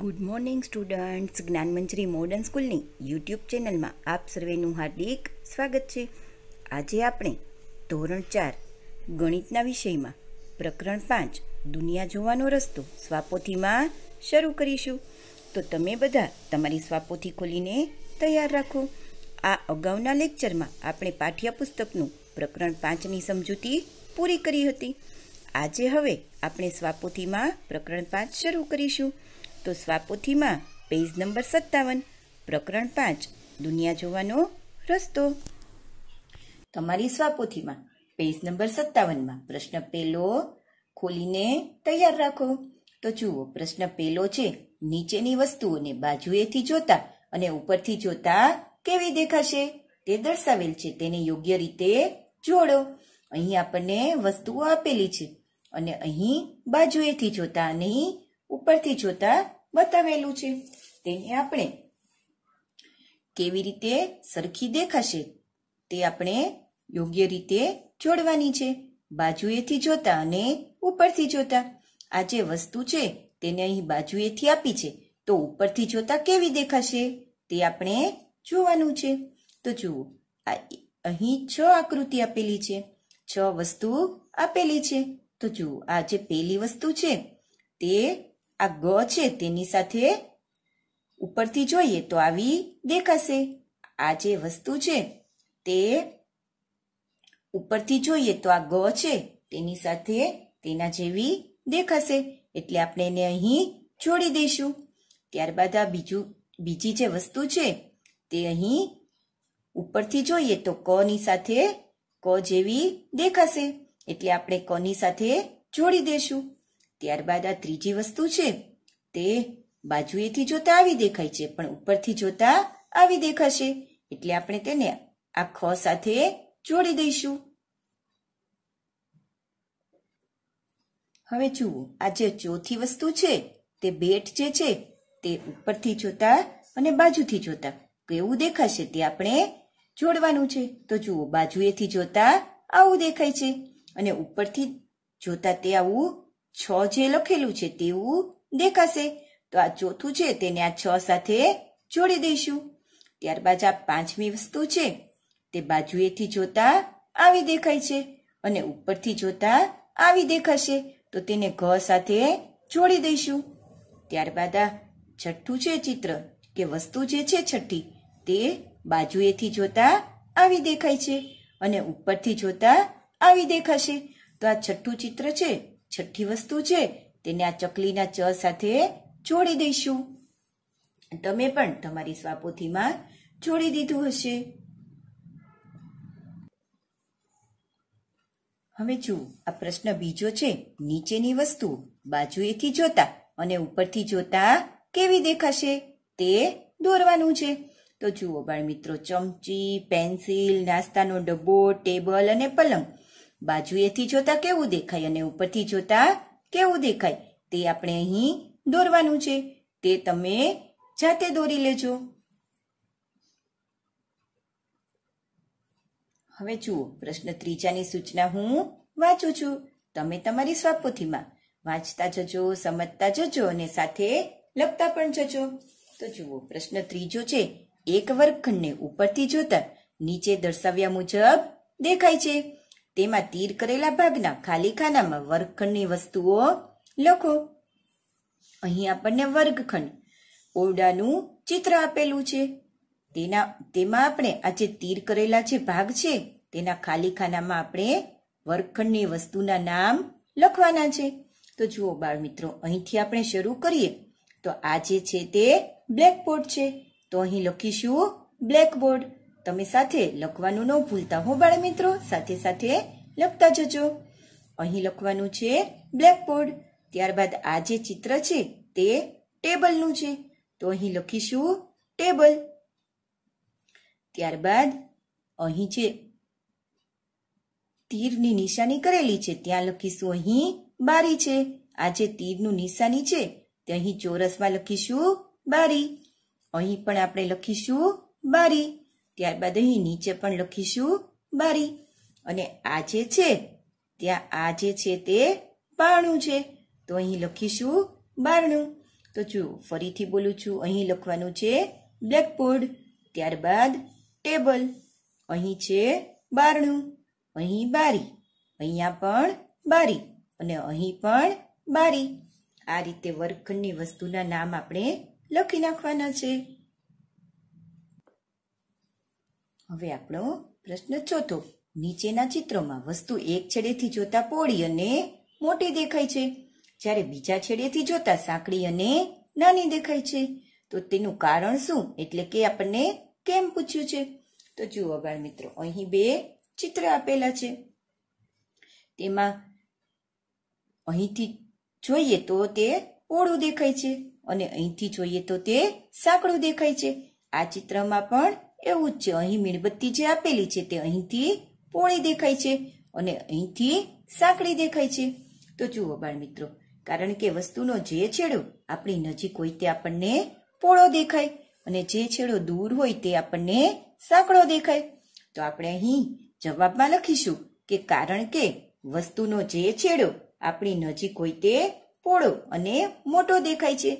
good morning students Gyanmanjari modern સ્કૂલની YouTube ચેનલમાં આપ સર્વેનું હાર્દિક સ્વાગત છે આજે આપણે ધોરણ ચાર ગણિતના વિષયમાં પ્રકરણ પાંચ દુનિયા જોવાનો રસ્તો સ્વાપોથીમાં શરૂ કરીશું તો તમે બધા તમારી સ્વાપોથી ખોલીને તૈયાર રાખો આ અગાઉના લેક્ચરમાં આપણે પાઠ્યપુસ્તકનું પ્રકરણ પાંચની સમજૂતી પૂરી કરી હતી આજે હવે આપણે સ્વાપોથીમાં પ્રકરણ પાંચ શરૂ કરીશું તો સ્વાપોથીમાં પેજ નંબર સત્તાવન પ્રકરણ પાંચ દુનિયા જોવાનો રસ્તો તમારી સ્વાપોથીમાં પેજ નંબર સત્તાવનમાં પ્રશ્ન પેલો ખોલીને તૈયાર રાખો તો જુઓ પ્રશ્ન પેલો છે નીચેની વસ્તુઓને બાજુએથી જોતા અને ઉપરથી જોતા કેવી દેખાશે તે દર્શાવેલ છે તેને યોગ્ય રીતે જોડો અહીં આપણને વસ્તુઓ આપેલી છે અને અહીં બાજુએથી જોતા અને ઉપરથી જોતા બતાવેલું છે તેને આપણે કેવી રીતે સરખી દેખાશે તે આપણે યોગ્ય રીતે જોડવાની છે બાજુએથી જોતા અને ઉપરથી જોતા આ જે વસ્તુ છે તેને અહીં બાજુએથી આપી છે તો ઉપરથી જોતા કેવી દેખાશે તે આપણે જોવાનું છે તો જુઓ આ અહીં છ આકૃતિ આપેલી છે છ વસ્તુ આપેલી છે તો જુઓ આ જે પહેલી વસ્તુ છે તે આ ગ છે તેની સાથે ઉપરથી જોઈએ તો આવી દેખાશે આ જે વસ્તુ છે તે ઉપરથી જોઈએ તો આ ગ છે તેની સાથે તેના જેવી દેખાશે એટલે આપણે એને અહીં છોડી દઈશું ત્યારબાદ આ બીજું બીજી જે વસ્તુ છે તે અહીં ઉપરથી જોઈએ તો કની સાથે ક જેવી દેખાશે એટલે આપણે કની સાથે જોડી દઈશું ત્યારબાદ આ ત્રીજી વસ્તુ છે તે બાજુએથી જોતા આવી દેખાય છે પણ ઉપરથી જોતા આવી દેખાશે એટલે આપણે તેને આ ખ સાથે જોડી દઈશું હવે જુઓ આ જે ચોથી વસ્તુ છે તે બેટ જે છે તે ઉપરથી જોતા અને બાજુથી જોતા કેવું દેખાશે તે આપણે જોડવાનું છે તો જુઓ બાજુએથી જોતા આવું દેખાય છે અને ઉપરથી જોતા તે આવું છ જે લખેલું છે તેવું દેખાશે તો આ ચોથું છે તેને આ છ સાથે જોડી દઈશું ત્યારબાદ આ પાંચમી વસ્તુ છે તે બાજુએથી જોતા આવી દેખાય છે અને ઉપરથી જોતા આવી દેખાશે તો તેને ઘ સાથે જોડી દઈશું ત્યારબાદ આ છઠ્ઠું છે ચિત્ર કે વસ્તુ જે છે છઠ્ઠી તે બાજુએથી જોતા આવી દેખાય છે અને ઉપરથી જોતા આવી દેખાશે તો આ છઠ્ઠું ચિત્ર છે છઠ્ઠી વસ્તુ છે તેને આ ચકલીના ચ સાથે જોડી દઈશું તમે પણ તમારી સ્વાપોથીમાં જોડી દીધું હશે હવે જુઓ આ પ્રશ્ન બીજો છે નીચેની વસ્તુ બાજુએથી જોતા અને ઉપરથી જોતા કેવી દેખાશે તે દોરવાનું છે તો જુઓ બાળમિત્રો ચમચી પેન્સિલ નાસ્તાનો ડબ્બો ટેબલ અને પલંગ બાજુએથી જોતા કેવું દેખાય અને ઉપરથી જોતા કેવું દેખાય તે આપણે અહીં દોરવાનું છે તે તમે જાતે દોરી લેજો હવે જુઓ પ્રશ્ન ત્રીજાની સૂચના હું વાંચું છું તમે તમારી સ્વાપોથીમાં વાંચતા જજો સમજતા જજો અને સાથે લખતા પણ જજો તો જુઓ પ્રશ્ન ત્રીજો છે એક વર્ગખંડને ઉપરથી જોતા નીચે દર્શાવ્યા મુજબ દેખાય છે તેમાં તીર કરેલા ભાગના ખાલી ખાનામાં વર્ગખંડની વસ્તુઓ લખો અહીં આપણને વર્ગખંડ ઓરડાનું ચિત્ર આપેલું છે તેના તેમાં આપણે આ જે તીર કરેલા જે ભાગ છે તેના ખાલી ખાનામાં આપણે વર્ગખંડની વસ્તુના નામ લખવાના છે તો જુઓ બાળ મિત્રો અહીંથી આપણે શરૂ કરીએ તો આ જે છે તે બ્લેકબોર્ડ છે તો અહીં લખીશું બ્લેકબોર્ડ તમે સાથે લખવાનું ન ભૂલતા હો બાળ મિત્રો સાથે સાથે લખતા જજો અહીં લખવાનું છે બ્લેકબોર્ડ ત્યારબાદ આ જે ચિત્ર છે તે ટેબલનું છે તો અહીં લખીશું ટેબલ ત્યારબાદ અહીં જે તીરની નિશાની કરેલી છે ત્યાં લખીશું અહીં બારી છે આ જે તીરનું નિશાની છે તે અહીં ચોરસમાં લખીશું બારી અહીં પણ આપણે લખીશું બારી ત્યારબાદ અહીં નીચે પણ લખીશું બારી અને આ જે છે ત્યાં આ જે છે તે બારણું છે તો અહીં લખીશું બારણું તો જુઓ ફરીથી બોલું છું અહીં લખવાનું છે બ્લેકબોર્ડ ત્યારબાદ ટેબલ અહીં છે બારણું અહીં બારી અહીંયા પણ બારી અને અહીં પણ બારી આ રીતે વર્ગખંડની વસ્તુના નામ આપણે લખી નાખવાના છે હવે આપણો પ્રશ્ન ચોથો નીચેના ચિત્રોમાં વસ્તુ એક છેડેથી જોતા પોળી અને મોટી દેખાય છે જ્યારે બીજા છેડેથી જોતા સાંકડી અને નાની દેખાય છે તો તેનું કારણ શું એટલે કે આપણને કેમ પૂછ્યું છે તો જુઓ બાળ મિત્રો અહીં બે ચિત્ર આપેલા છે તેમાં અહીંથી જોઈએ તો તે પોળું દેખાય છે અને અહીંથી જોઈએ તો તે સાંકડું દેખાય છે આ ચિત્રમાં પણ એવું જ છે અહીં મીણબત્તી જે આપેલી છે તે અહીંથી પોળી દેખાય છે અને અહીંથી સાંકડી દેખાય છે તો જુઓ બાળ મિત્રો કારણ કે વસ્તુનો જે છેડો આપણી નજીક હોય તે આપણને પોળો દેખાય અને જે છેડો દૂર હોય તે આપણને સાંકડો દેખાય તો આપણે અહીં જવાબમાં લખીશું કે કારણ કે વસ્તુનો જે છેડો આપણી નજીક હોય તે પોળો અને મોટો દેખાય છે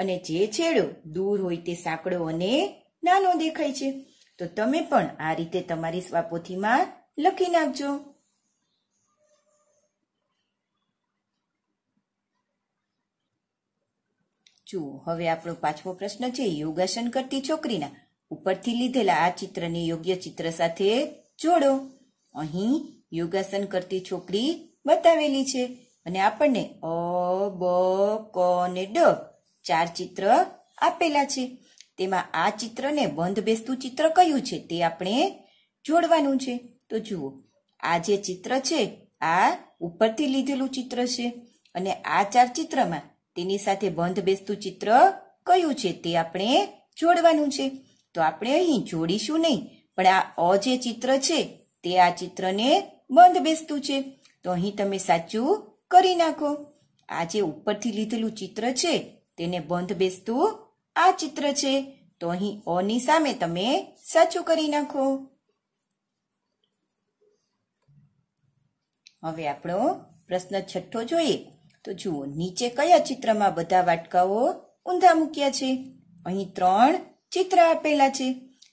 અને જે છેડો દૂર હોય તે સાંકડો અને નાનો દેખાય છે તો તમે પણ આ રીતે તમારી સ્વાપોથીમાં લખી નાખજો જુઓ હવે આપણો પાંચમો પ્રશ્ન છે યોગાસન કરતી છોકરીના ઉપરથી લીધેલા આ ચિત્રને યોગ્ય ચિત્ર સાથે જોડો અહીં યોગાસન કરતી છોકરી બતાવેલી છે અને આપણને અ બ ક અને ડ ચાર ચિત્ર આપેલા છે તેમાં આ ચિત્રને બંધ બેસતું ચિત્ર કયું છે તે આપણે જોડવાનું છે તો જુઓ આ જે ચિત્ર છે આ ઉપરથી લીધેલું ચિત્ર છે અને આ ચાર ચિત્રમાં તેની સાથે બંધ બેસતું ચિત્ર કયું છે તે આપણે જોડવાનું છે તો આપણે અહીં જોડીશું નહીં પણ આ અ જે ચિત્ર છે તે આ ચિત્રને બંધ બેસતું છે તો અહીં તમે સાચું કરી નાખો આ જે ઉપરથી લીધેલું ચિત્ર છે તેને બંધ બેસતું આ ચિત્ર છે તો અહીં ઓની સામે તમે સાચું કરી નાખો હવે આપણો પ્રશ્ન છઠ્ઠો જોઈએ તો જુઓ નીચે કયા ચિત્રમાં બધા વાટકાઓ ઊંધા મૂક્યા છે અહીં ત્રણ ચિત્ર આપેલા છે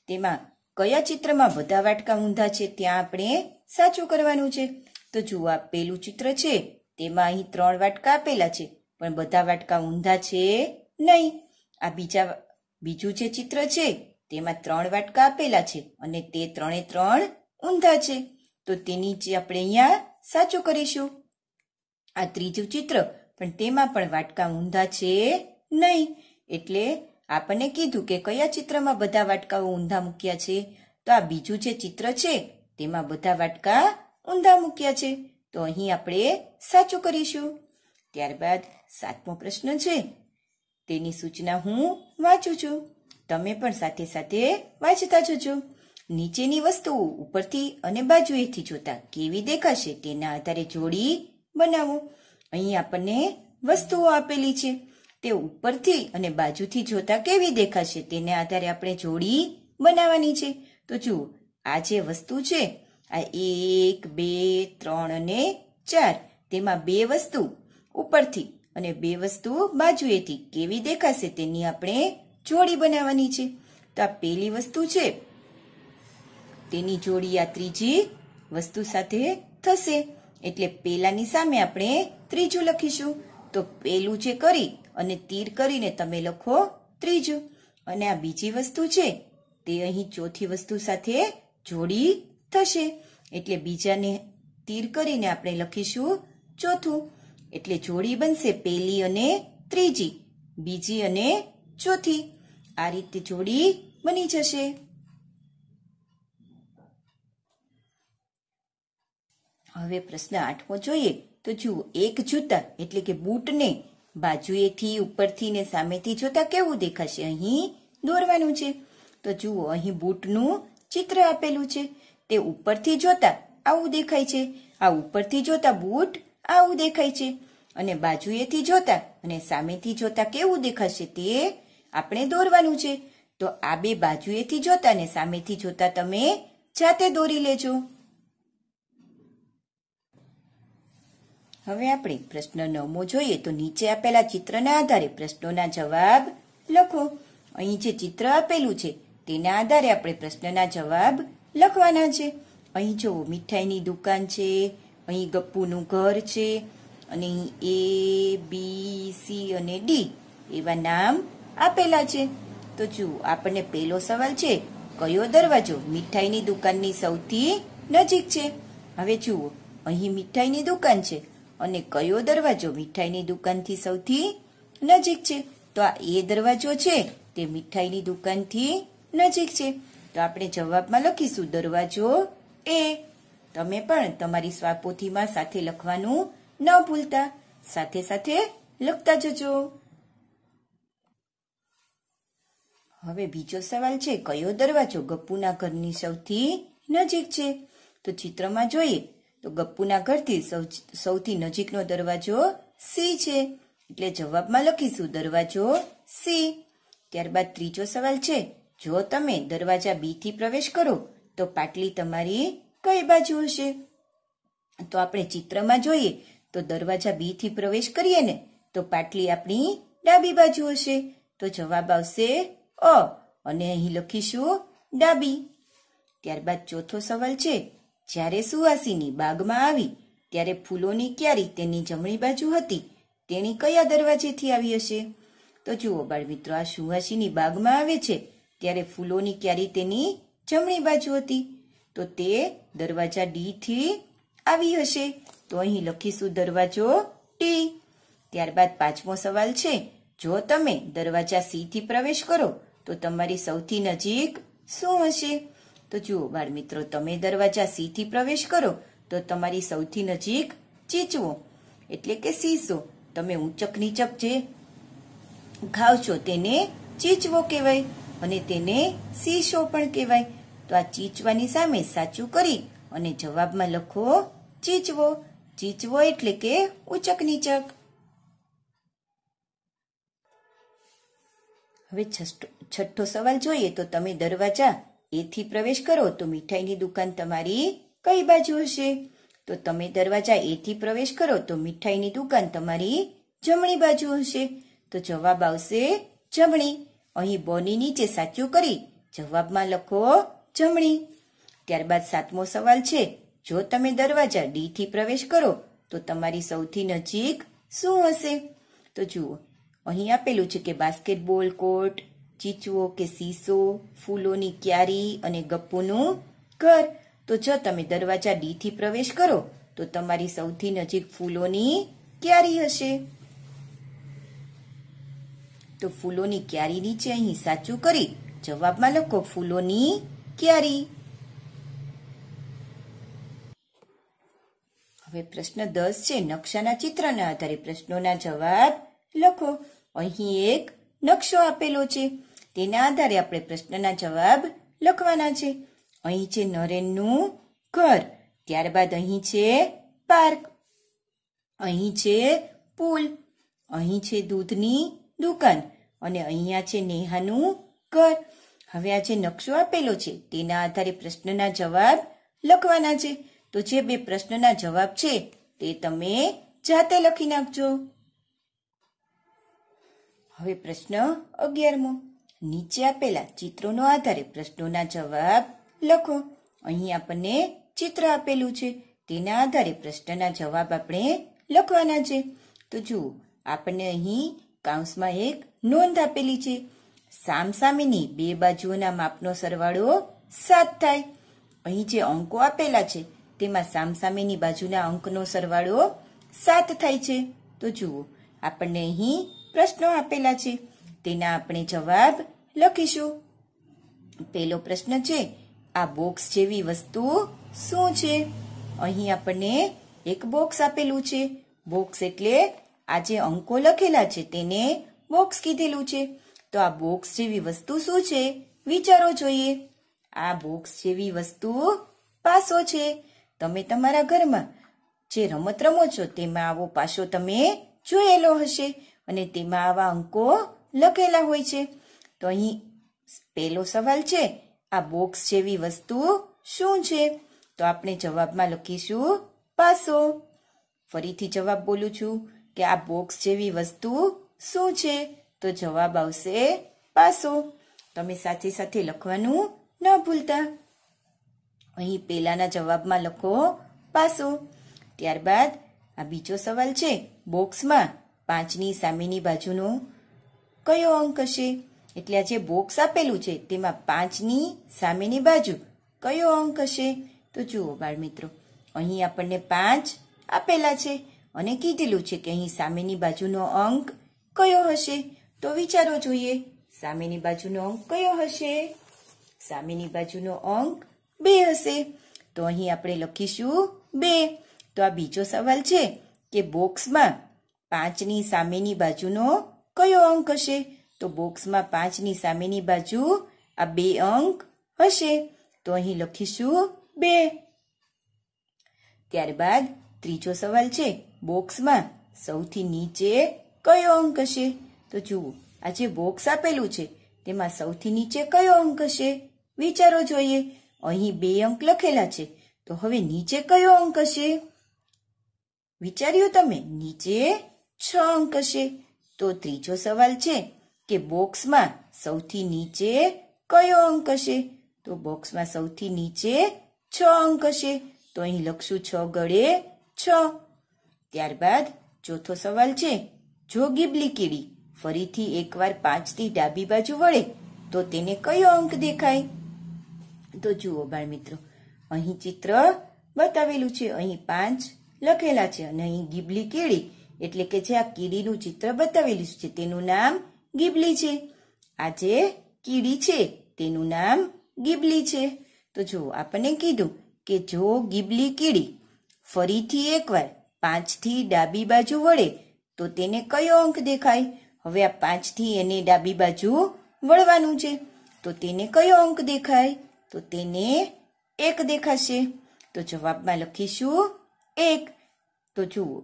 તેમાં કયા ચિત્રમાં બધા વાટકા ઊંધા છે ત્યાં આપણે સાચું કરવાનું છે તો જુઓ આ પેલું ચિત્ર છે તેમાં અહીં ત્રણ વાટકા આપેલા છે પણ બધા વાટકા ઊંધા છે નહીં આ બીજા બીજું જે ચિત્ર છે તેમાં ત્રણ વાટકા આપેલા છે અને તે ત્રણે ત્રણ ઊંધા છે તો તેની જે આપણે અહીંયા સાચું કરીશું આ ત્રીજું ચિત્ર પણ તેમાં પણ વાટકા ઊંધા છે નહીં એટલે આપણને કીધું કે કયા ચિત્રમાં બધા વાટકાઓ ઊંધા મૂક્યા છે તો આ બીજું જે ચિત્ર છે તેમાં બધા વાટકા ઊંધા મૂક્યા છે તો અહીં આપણે સાચું કરીશું ત્યારબાદ સાતમો પ્રશ્ન છે તેની સૂચના હું વાંચું છું તમે પણ સાથે સાથે વાંચતા જજો નીચેની વસ્તુ ઉપરથી અને બાજુએથી જોતા કેવી દેખાશે તેના આધારે જોડી બનાવો અહીં આપણને વસ્તુઓ આપેલી છે તે ઉપરથી અને બાજુથી જોતા કેવી દેખાશે તેના આધારે આપણે જોડી બનાવવાની છે તો જુઓ આ જે વસ્તુ છે આ એક બે ત્રણ અને ચાર તેમાં બે વસ્તુ ઉપરથી અને બે વસ્તુ બાજુએથી કેવી દેખાશે તેની આપણે જોડી બનાવવાની છે તો આ પહેલી વસ્તુ છે તેની જોડી આ ત્રીજી વસ્તુ સાથે થશે એટલે પેલાની સામે આપણે ત્રીજું લખીશું તો પેલું છે કરી અને તીર કરીને તમે લખો ત્રીજું અને આ બીજી વસ્તુ છે તે અહીં ચોથી વસ્તુ સાથે જોડી થશે એટલે બીજાને તીર કરીને આપણે લખીશું ચોથું એટલે જોડી બનશે પહેલી અને ત્રીજી બીજી અને ચોથી આ રીતે જોડી બની જશે હવે પ્રશ્ન આઠમો જોઈએ તો જુઓ એક જૂતા એટલે કે બૂટને બાજુએથી ઉપરથી ને સામેથી જોતા કેવું દેખાશે અહીં દોરવાનું છે તો જુઓ અહીં બૂટનું ચિત્ર આપેલું છે તે ઉપરથી જોતા આવું દેખાય છે આ ઉપરથી જોતા બૂટ આવું દેખાય છે અને બાજુએથી જોતા અને સામેથી જોતા કેવું દેખાશે તે આપણે દોરવાનું છે તો આ બે બાજુએથી જોતા અને સામેથી જોતા તમે જાતે દોરી લેજો હવે આપણે પ્રશ્ન નવમો જોઈએ તો નીચે આપેલા ચિત્રના આધારે પ્રશ્નોના જવાબ લખો અહીં જે ચિત્ર આપેલું છે તેના આધારે આપણે પ્રશ્નના જવાબ લખવાના છે અહીં જો મીઠાઈની દુકાન છે અહીં ગપ્પુનું ઘર છે અને એ બી સી અને ડી એવા નામ આપેલા છે તો જુઓ આપણને પહેલો સવાલ છે કયો દરવાજો મીઠાઈની દુકાનની સૌથી નજીક છે હવે જુઓ અહીં મીઠાઈની દુકાન છે અને કયો દરવાજો મીઠાઈની દુકાનથી સૌથી નજીક છે તો આ એ દરવાજો છે તે મીઠાઈની દુકાનથી નજીક છે તો આપણે જવાબમાં લખીશું દરવાજો એ તમે પણ તમારી સ્વાપોથીમાં સાથે લખવાનું ન ભૂલતા સાથે સાથે લખતા જજો હવે બીજો સવાલ છે કયો દરવાજો ગપ્પુના ઘરની સૌથી નજીક છે તો ચિત્રમાં જોઈએ તો ગપ્પુના ઘરથી સૌથી નજીકનો દરવાજો સી છે એટલે જવાબમાં લખીશું દરવાજો સી ત્યારબાદ ત્રીજો સવાલ છે જો તમે દરવાજા બી થી પ્રવેશ કરો તો પાટલી તમારી કઈ બાજુ હશે તો આપણે ચિત્રમાં જોઈએ તો દરવાજા બી થી પ્રવેશ કરીએ ને તો પાટલી આપણી ડાબી બાજુ હશે તો જવાબ આવશે અ અને અહીં લખીશું ડાબી ત્યારબાદ ચોથો સવાલ છે જ્યારે સુવાસીની બાગમાં આવી ત્યારે ફૂલોની ક્યારી તેની જમણી બાજુ હતી તેણી કયા દરવાજેથી આવી હશે તો જુઓ બાળ મિત્રો આ સુવાસીની બાગમાં આવે છે ત્યારે ફૂલોની ક્યારી તેની જમણી બાજુ હતી તો તે દરવાજા ડી થી આવી હશે તો અહીં લખીશું દરવાજો ટી ત્યારબાદ પાંચમો સવાલ છે જો તમે દરવાજા સી થી પ્રવેશ કરો તો તમારી સૌથી નજીક શું હશે તો જુઓ મિત્રો તમે દરવાજા સી થી પ્રવેશ કરો તો તમારી સૌથી નજીક ચીચવો એટલે કે સીસો તમે ઊંચક નીચક જે ખાવ છો તેને ચીચવો કહેવાય અને તેને સીસો પણ કહેવાય તો આ ચીચવાની સામે સાચું કરી અને જવાબમાં લખો ચીચવો ચીચવો એટલે કે ઉચક નીચક હવે છઠ્ઠો સવાલ જોઈએ તો તમે દરવાજા એથી પ્રવેશ કરો તો મીઠાઈની દુકાન તમારી કઈ બાજુ હશે તો તમે દરવાજા એથી પ્રવેશ કરો તો મીઠાઈની દુકાન તમારી જમણી બાજુ હશે તો જવાબ આવશે જમણી અહીં બોની નીચે સાચું કરી જવાબમાં લખો જમણી ત્યારબાદ સાતમો સવાલ છે જો તમે દરવાજા ડી થી પ્રવેશ કરો તો તમારી સૌથી નજીક શું હશે તો જુઓ અહીં આપેલું છે કે બાસ્કેટબોલ કોર્ટ ચીચવો કે સીસો ફૂલોની ક્યારી અને ગપ્પુનું ઘર તો જો તમે દરવાજા ડી થી પ્રવેશ કરો તો તમારી સૌથી નજીક ફૂલોની ક્યારી હશે તો ફૂલોની ક્યારી નીચે અહીં સાચું કરી જવાબમાં લખો ફૂલોની ક્યારી હવે પ્રશ્ન દસ છે નકશાના ચિત્રના આધારે પ્રશ્નોના જવાબ લખો અહીં એક નકશો આપેલો છે તેના આધારે આપણે પ્રશ્નના જવાબ લખવાના છે અહીં છે નરેનનું ઘર ત્યારબાદ અહીં છે પાર્ક અહીં છે પુલ અહીં છે દૂધની દુકાન અને અહીંયા છે નેહાનું ઘર હવે આ જે નકશો આપેલો છે તેના આધારે પ્રશ્નના જવાબ લખવાના છે તો જે બે પ્રશ્નના જવાબ છે તે તમે જાતે લખી નાખજો હવે પ્રશ્ન અગિયારમો નીચે આપેલા ચિત્રોના આધારે પ્રશ્નોના જવાબ લખો અહીં આપણને ચિત્ર આપેલું છે તેના આધારે પ્રશ્નના જવાબ આપણે લખવાના છે તો જુઓ આપણને અહીં કાઉન્સમાં એક નોંધ આપેલી છે સામસામેની બે બાજુઓના માપનો સરવાળો સાત થાય અહીં જે અંકો આપેલા છે તેમાં સામસામેની બાજુના અંકનો સરવાળો સાત થાય છે તો જુઓ આપણને અહીં પ્રશ્નો આપેલા છે તેના આપણે જવાબ લખીશું પેલો પ્રશ્ન છે આ બોક્સ જેવી વસ્તુ શું છે અહીં આપણને એક બોક્સ આપેલું છે બોક્સ એટલે આ જે અંકો લખેલા છે તેને બોક્સ કીધેલું છે તો આ બોક્સ જેવી વસ્તુ શું છે વિચારો જોઈએ આ બોક્સ જેવી વસ્તુ પાસો છે તમે તમારા ઘરમાં જે રમત રમો છો તેમાં આવો પાસો તમે જોયેલો હશે અને તેમાં આવા અંકો લખેલા હોય છે તો અહીં પહેલો સવાલ છે આ બોક્સ જેવી વસ્તુ શું છે તો આપણે જવાબમાં લખીશું પાસો ફરીથી જવાબ બોલું છું કે આ બોક્સ જેવી વસ્તુ શું છે તો જવાબ આવશે પાસો તમે સાથે સાથે લખવાનું ન ભૂલતા અહીં પહેલાના જવાબમાં લખો પાસો ત્યારબાદ આ બીજો સવાલ છે બોક્સમાં પાંચની સામેની બાજુનો કયો અંક હશે એટલે આ જે બોક્સ આપેલું છે તેમાં પાંચની સામેની બાજુ કયો અંક હશે તો જુઓ બાળ મિત્રો અહીં આપણને પાંચ આપેલા છે અને કીધેલું છે કે અહીં સામેની બાજુનો અંક કયો હશે તો વિચારો જોઈએ સામેની બાજુનો અંક કયો હશે સામેની બાજુનો અંક બે હશે તો અહીં આપણે લખીશું બે તો આ બીજો સવાલ છે કે બોક્સમાં પાંચની સામેની બાજુનો કયો અંક હશે તો બોક્સમાં પાંચની સામેની બાજુ આ બે અંક હશે તો અહીં લખીશું બે ત્યારબાદ ત્રીજો સવાલ છે બોક્સમાં સૌથી નીચે કયો અંક હશે તો જુઓ આ જે બોક્સ આપેલું છે તેમાં સૌથી નીચે કયો અંક છે વિચારો જોઈએ અહીં બે અંક લખેલા છે તો હવે નીચે કયો અંક હશે વિચાર્યું તમે નીચે છ અંક હશે તો ત્રીજો સવાલ છે કે બોક્સમાં સૌથી નીચે કયો અંક હશે તો બોક્સમાં સૌથી નીચે છ અંક છે તો અહીં લખશું છ ગળે છ ત્યારબાદ ચોથો સવાલ છે જોગીબલી કીડી ફરીથી એકવાર પાંચથી ડાબી બાજુ વળે તો તેને કયો અંક દેખાય તો જુઓ બાળ મિત્રો અહીં ચિત્ર બતાવેલું છે અહીં પાંચ લખેલા છે અને અહીં ગીબલી કીડી એટલે કે જે આ કીડીનું ચિત્ર બતાવેલું છે તેનું નામ ગીબલી છે આ જે કીડી છે તેનું નામ ગીબલી છે તો જુઓ આપણને કીધું કે જો ગીબલી કીડી ફરીથી એકવાર પાંચથી ડાબી બાજુ વળે તો તેને કયો અંક દેખાય હવે આ પાંચથી એની ડાબી બાજુ વળવાનું છે તો તેને કયો અંક દેખાય તો તેને એક દેખાશે તો જવાબમાં લખીશું એક તો જુઓ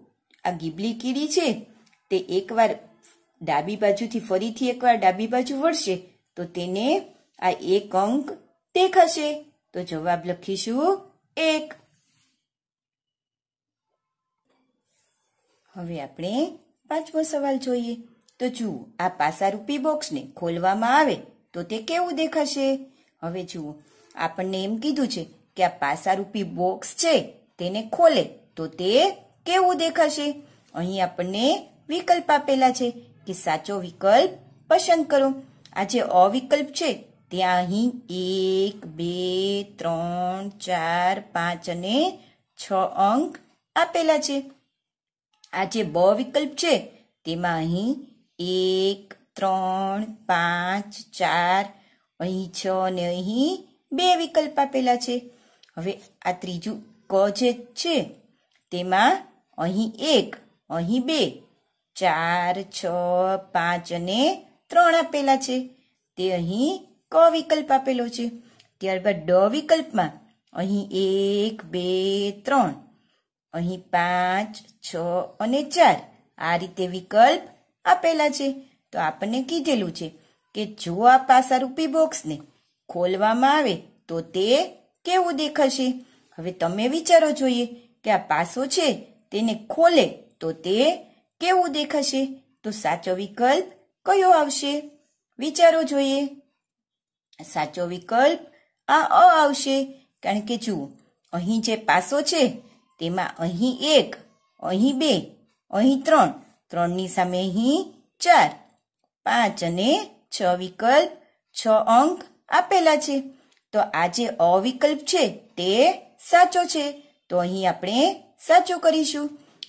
આ ગીબલી કીડી છે તે એકવાર ડાબી બાજુથી ફરીથી એકવાર ડાબી બાજુ વળશે તો તેને આ એક અંક દેખાશે તો જવાબ લખીશું એક હવે આપણે પાંચમો સવાલ જોઈએ તો જુઓ આ પાસારૂપી બોક્સને ખોલવામાં આવે તો તે કેવું દેખાશે હવે જુઓ આપણને એમ કીધું છે કે આ પાસારૂપી બોક્સ છે તેને ખોલે તો તે કેવું દેખાશે અહીં આપણને વિકલ્પ આપેલા છે કે સાચો વિકલ્પ પસંદ કરો આ જે અવિકલ્પ છે ત્યાં અહીં એક બે ત્રણ ચાર પાંચ અને છ અંક આપેલા છે આ જે બ વિકલ્પ છે તેમાં અહીં એક ત્રણ પાંચ ચાર અહીં છ અને અહીં બે વિકલ્પ આપેલા છે હવે આ ત્રીજું ક જે છે તેમાં અહીં એક અહીં બે ચાર છ પાંચ અને ત્રણ આપેલા છે તે અહીં ક વિકલ્પ આપેલો છે ત્યારબાદ ડ વિકલ્પમાં અહીં એક બે ત્રણ અહીં પાંચ છ અને ચાર આ રીતે વિકલ્પ આપેલા છે તો આપણને કીધેલું છે કે જો આ પાસારૂપી બોક્સને ખોલવામાં આવે તો તે કેવું દેખાશે હવે તમે વિચારો જોઈએ કે આ પાસો છે તેને ખોલે તો તે કેવું દેખાશે તો સાચો વિકલ્પ કયો આવશે વિચારો જોઈએ સાચો વિકલ્પ આ અ આવશે કારણ કે જુઓ અહીં જે પાસો છે તેમાં અહીં એક અહીં બે અહીં ત્રણ ત્રણની સામે અહીં ચાર પાંચ અને છ વિકલ્પ છ અંક આપેલા છે તો આ જે અવિકલ્પ છે તે સાચો છે તો અહીં આપણે સાચો કરીશું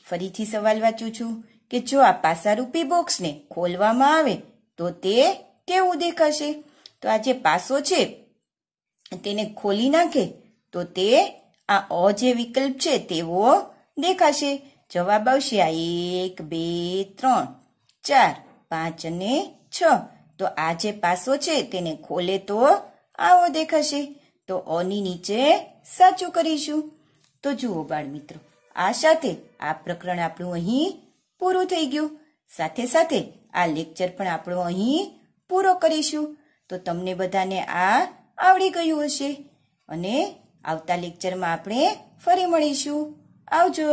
ફરીથી સવાલ વાંચું છું કે જો આ પાસારૂપી બોક્સને ખોલવામાં આવે તો તે કેવું દેખાશે તો આ જે પાસો છે તેને ખોલી નાખે તો તે આ અ જે વિકલ્પ છે તેવો દેખાશે જવાબ આવશે આ એક બે ત્રણ ચાર પાંચ અને છ તો આ જે પાસો છે તેને ખોલે તો આવો દેખાશે તો ઓની નીચે સાચું કરીશું તો જુઓ બાળ મિત્રો આ સાથે આ પ્રકરણ આપણું અહીં પૂરું થઈ ગયું સાથે સાથે આ લેક્ચર પણ આપણો અહીં પૂરો કરીશું તો તમને બધાને આ આવડી ગયું હશે અને આવતા લેક્ચરમાં આપણે ફરી મળીશું આવજો